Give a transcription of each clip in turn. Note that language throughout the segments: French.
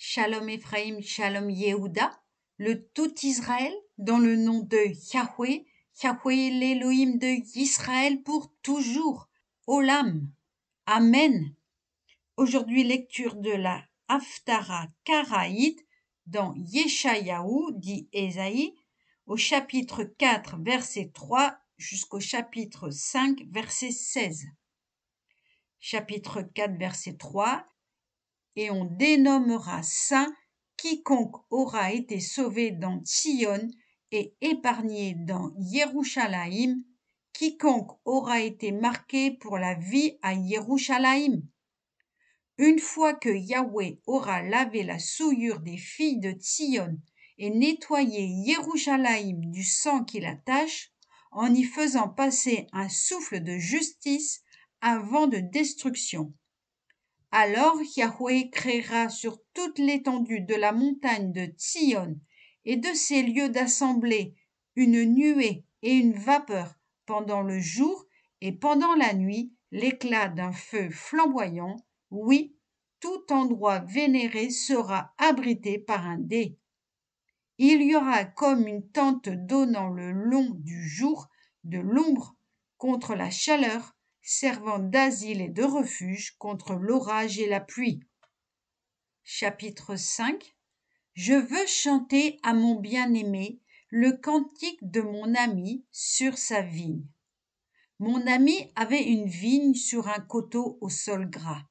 Shalom Ephraim, Shalom Yehuda, le tout Israël, dans le nom de Yahweh, Yahweh l'Élohim de Israël pour toujours. Olam. Amen. Aujourd'hui, lecture de la Haftara Karaïte dans Yeshayahu, dit Esaïe, au chapitre 4, verset 3 jusqu'au chapitre 5, verset 16. Chapitre 4, verset 3 et on dénommera saint quiconque aura été sauvé dans Sion et épargné dans Yerushalayim, quiconque aura été marqué pour la vie à Yerushalayim. Une fois que Yahweh aura lavé la souillure des filles de Sion et nettoyé Yerushalayim du sang qui attache, en y faisant passer un souffle de justice avant de destruction. Alors Yahweh créera sur toute l'étendue de la montagne de Tsion et de ses lieux d'assemblée une nuée et une vapeur pendant le jour et pendant la nuit l'éclat d'un feu flamboyant. Oui, tout endroit vénéré sera abrité par un dé. Il y aura comme une tente donnant le long du jour de l'ombre contre la chaleur servant d'asile et de refuge contre l'orage et la pluie. Chapitre 5 Je veux chanter à mon bien-aimé le cantique de mon ami sur sa vigne. Mon ami avait une vigne sur un coteau au sol gras,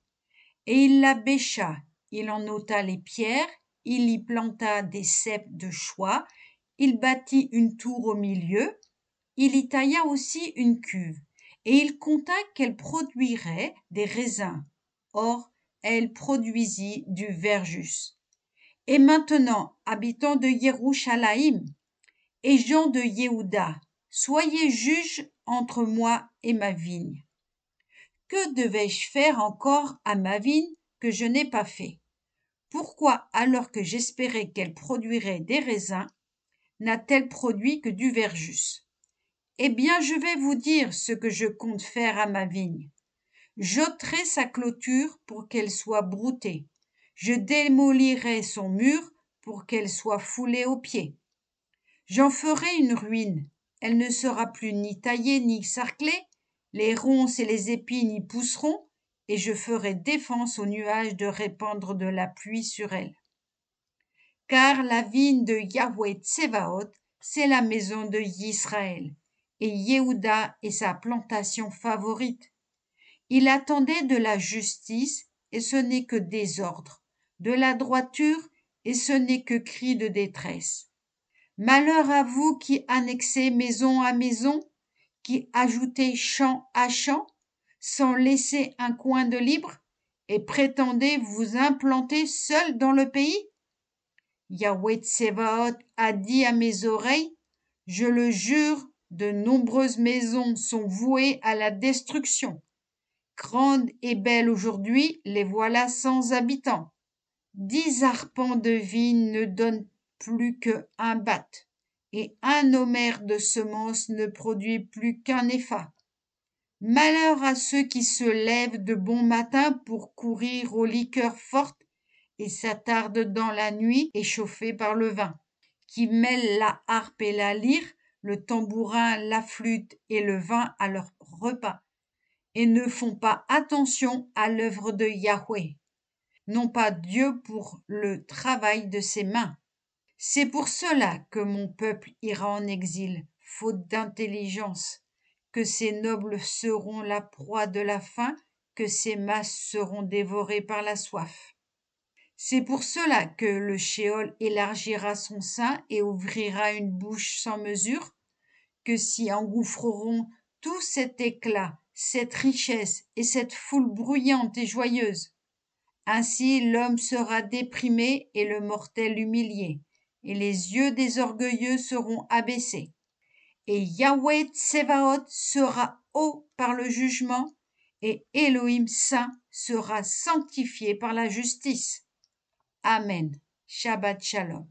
et il la bêcha, il en ôta les pierres, il y planta des ceps de choix, il bâtit une tour au milieu, il y tailla aussi une cuve et il compta qu'elle produirait des raisins. Or, elle produisit du verjus. Et maintenant, habitants de Yerushalayim et gens de Yehuda, soyez juges entre moi et ma vigne. Que devais-je faire encore à ma vigne que je n'ai pas fait Pourquoi, alors que j'espérais qu'elle produirait des raisins, n'a-t-elle produit que du verjus eh bien, je vais vous dire ce que je compte faire à ma vigne. J'ôterai sa clôture pour qu'elle soit broutée. Je démolirai son mur pour qu'elle soit foulée aux pieds. J'en ferai une ruine. Elle ne sera plus ni taillée ni sarclée. Les ronces et les épines y pousseront, et je ferai défense aux nuages de répandre de la pluie sur elle. Car la vigne de Yahweh Tsevaot, c'est la maison de Yisraël et Yehuda et sa plantation favorite. Il attendait de la justice et ce n'est que désordre, de la droiture et ce n'est que cri de détresse. Malheur à vous qui annexez maison à maison, qui ajoutez champ à champ, sans laisser un coin de libre, et prétendez vous implanter seul dans le pays? Yahweh Tsevaot a dit à mes oreilles, je le jure de nombreuses maisons sont vouées à la destruction. Grandes et belles aujourd'hui, les voilà sans habitants. Dix arpents de vigne ne donnent plus que un batt, et un homère de semences ne produit plus qu'un effat. Malheur à ceux qui se lèvent de bon matin pour courir aux liqueurs fortes et s'attardent dans la nuit échauffés par le vin, qui mêlent la harpe et la lyre le tambourin, la flûte et le vin à leur repas, et ne font pas attention à l'œuvre de Yahweh, non pas Dieu pour le travail de ses mains. C'est pour cela que mon peuple ira en exil, faute d'intelligence, que ses nobles seront la proie de la faim, que ses masses seront dévorées par la soif. C'est pour cela que le Shéol élargira son sein et ouvrira une bouche sans mesure que s'y engouffreront tout cet éclat, cette richesse et cette foule bruyante et joyeuse. Ainsi l'homme sera déprimé et le mortel humilié, et les yeux des orgueilleux seront abaissés. Et Yahweh Tsevaot sera haut par le jugement, et Elohim Saint sera sanctifié par la justice. Amen. Shabbat Shalom.